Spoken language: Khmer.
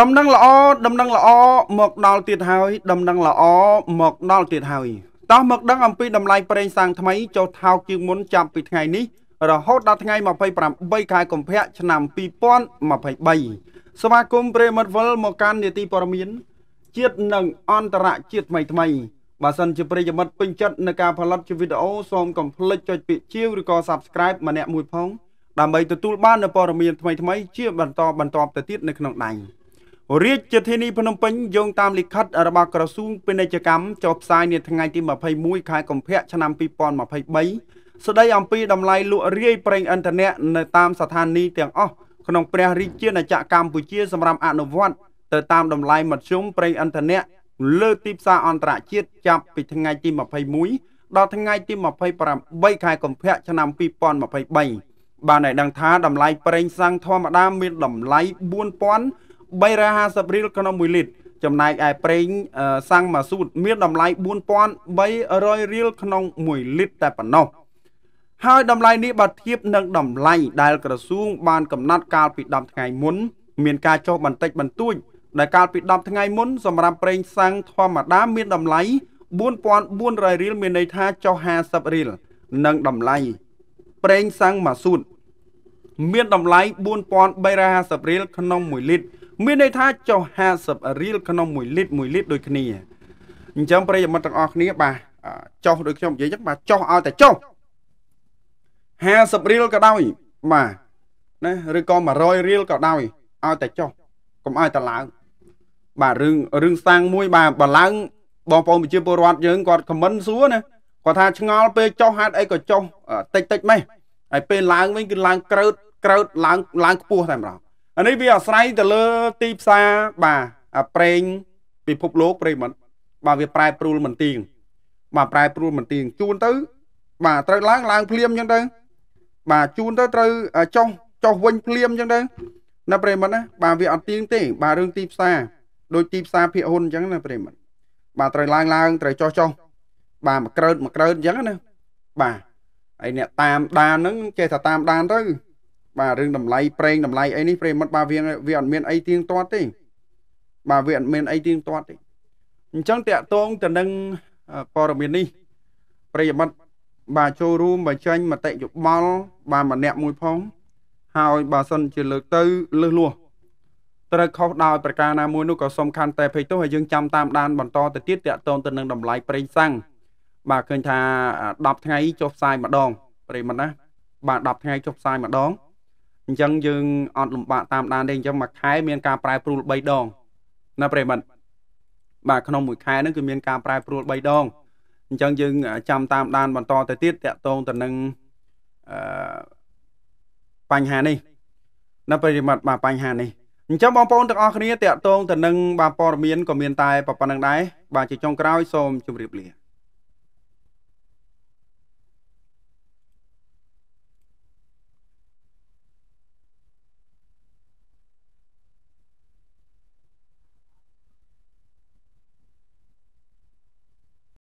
ដំណឹងល្អដំណឹងល្អមកដល់ទៀតហើយ ដំណឹងល្អមកដល់ទៀតហើយតោះមកដឹងអំពីតម្លៃប្រេងសាំងថ្មីចុះថោកជាងមុនចាប់ពីថ្ងៃនេះរហូតដល់ថ្ងៃ28ខែកុម្ភៈឆ្នាំ2023សមាគមព្រេមិត្តវិលមកកាន់នីតិព័រមានជាតិនិងអន្តរជាតិថ្មីថ្មីបើសិនជាប្រិយមិត្តពេញចិត្តនឹងការផលិតជាវីដេអូសូមកុំភ្លេចចុចពាក្យជាវឬក៏ Subscribe ម្នាក់មួយផងដើម្បីទទួលបាននូវព័ត៌មានថ្មីៗជាបន្តបន្តទៅទៀតនៅក្នុងដៃ។រាជធានីភ្នំពេញយោងតាមលិខិតរបស់ក្រសួងពាណិជ្ជកម្មចុះផ្សាយនាថ្ងៃទី21ខែកុម្ភៈឆ្នាំ2023ស្ដីអំពីតម្លៃលក់រាយប្រេងឥន្ធនៈនៅតាមស្ថានីយ៍ទាំងអស់ក្នុងព្រះរាជាណាចក្រកម្ពុជា សម្រាប់អនុវត្តទៅតាមតម្លៃមធ្យមប្រេងឥន្ធនៈលើទីផ្សារអន្តរជាតិចាប់ពីថ្ងៃទី21ដល់ថ្ងៃទី28ខែកុម្ភៈឆ្នាំ2023បានឲ្យដឹងថាតម្លៃប្រេងសាំងធម្មតាមានតម្លៃ4000 350រៀលក្នុង1លីត្រចំណែកឯប្រេងសាំងម៉ាស៊ូត មានតម្លៃ4300រៀលក្នុង1លីត្រតែប៉ុណ្ណោះហើយតម្លៃនេះបើធៀបនឹងតម្លៃដែលក្រសួងបានកំណត់កាលពី10ថ្ងៃមុនមានការចុះបន្តិចបន្តួចដែលកាលពី10ថ្ងៃមុន សម្រាប់ប្រេងសាំងធម្មតាមានតម្លៃ4400រៀលមានន័យថាចុះ50រៀលនិងតម្លៃប្រេងសាំងម៉ាស៊ូតមានតម្លៃ4350រៀលក្នុង1លីត្រមានន័យថាចុះ50រៀលក្នុង1លីត្រ1លីត្រដូចគ្នាអញ្ចឹងប្រិយមិត្តទាំងអស់គ្នាបាទចុះដូចខ្ញុំនិយាយអញ្ចឹងបាទចុះឲ្យតែចុះ50រៀលក៏ដោយបាទណាឬក៏100រៀលក៏ដោយឲ្យតែចុះកុំឲ្យតែឡើង បាទរឿងរឿងស្តាំងមួយបាទបើឡើងបងប្អូនប្រជាពលរដ្ឋយើងគាត់ខមមិនសួរណាគាត់ថាឆ្ងល់ពេលចុះហេតុអីក៏ចុះតិចតិចម៉េះហើយពេលឡើងវិញគឺឡើងក្រើតក្រើតឡើងឡើងខ្ពស់តែម្ដងអានេះវាអាស្រ័យទៅលើទីផ្សារបាទអាប្រេងពិភពលោកប្រេងមិនបាទវាប្រែប្រួលមិនទៀងបាទប្រែប្រួលមិនទៀងជួនទៅ បាទត្រូវឡើងឡើងភ្លាមអញ្ចឹងទៅបាទជួនទៅត្រូវចុះចុះវិញភ្លាមអញ្ចឹងទៅណាប្រិមិត្តណាបាទវាអត់ទៀងទេបាទរឿងទីផ្សារដូចទីផ្សារភាគហ៊ុនអញ្ចឹងណាប្រិមិត្តបាទត្រូវឡើងឡើងត្រូវចុះចុះបាទមកក្រើតមកក្រើតអញ្ចឹងណាបាទហើយអ្នកតាមដានហ្នឹងចេះតែតាមដានទៅបាទរឿងតម្លៃ ប្រេងតម្លៃអីនេះប្រិមិត្តបាទវាវាអត់មានអីទៀងទាត់ទេ បាទវាអត់មានអីទៀងទាត់ទេអញ្ចឹងតកតងទៅនឹងព័ត៌មាននេះប្រិមិត្តបាទចូលរួមបញ្ចេញមតិយោបល់បាទម្នាក់មួយផងហើយបើសិនជាលើកទៅលឹះលួសត្រូវខុសដោយប្រការណាមួយនោះក៏សូមខន្តីភ័យទោសហើយយើងចាំតាមដាន បន្តទៅទៀតតកតងទៅនឹងតម្លៃប្រេងសាំងបាទឃើញថា10ថ្ងៃចុះផ្សាយម្ដងប្រិមិត្តណាបាទ10ថ្ងៃចុះផ្សាយម្ដងអញ្ចឹងយើងអត់លំបាកតាមដានទេអញ្ចឹងមួយខែ មានការប្រែប្រួល3ដងណាប្រិមិត្តបាទក្នុងមួយខែហ្នឹងគឺមានការប្រែប្រួល3ដងអញ្ចឹងយើងចាំតាមដាន បន្តទៅទៀតតកតងទៅនឹងអឺបញ្ហានេះណាប្រិមិត្តបាទបញ្ហានេះអញ្ចឹងបងប្អូនទាំងអស់គ្នាតកតងទៅនឹងបាទព័ត៌មានក៏មានតែប៉ុណ្្នឹងដែរបាទជាចុងក្រោយ សូមជម្រាបលា